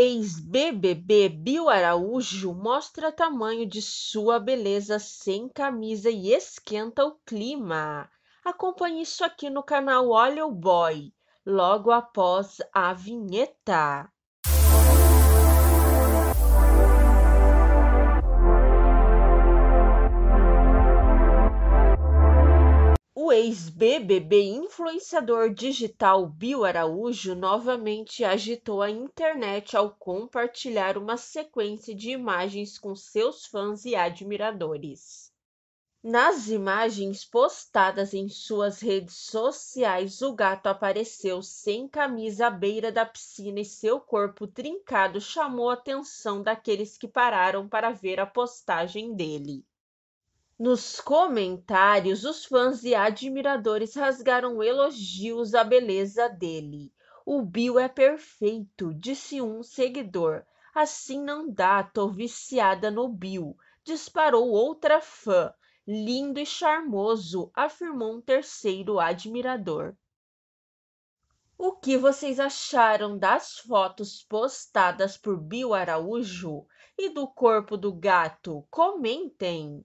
Ex-BBB Bill Araújo mostra tamanho de sua beleza sem camisa e esquenta o clima. Acompanhe isso aqui no canal Olha o Boy, logo após a vinheta. o ex-BBB influenciador digital Bill Araújo novamente agitou a internet ao compartilhar uma sequência de imagens com seus fãs e admiradores. Nas imagens postadas em suas redes sociais, o gato apareceu sem camisa à beira da piscina e seu corpo trincado chamou a atenção daqueles que pararam para ver a postagem dele. Nos comentários, os fãs e admiradores rasgaram elogios à beleza dele. O Bill é perfeito, disse um seguidor. Assim não dá, tô viciada no Bill, disparou outra fã. Lindo e charmoso, afirmou um terceiro admirador. O que vocês acharam das fotos postadas por Bill Araújo e do corpo do gato? Comentem!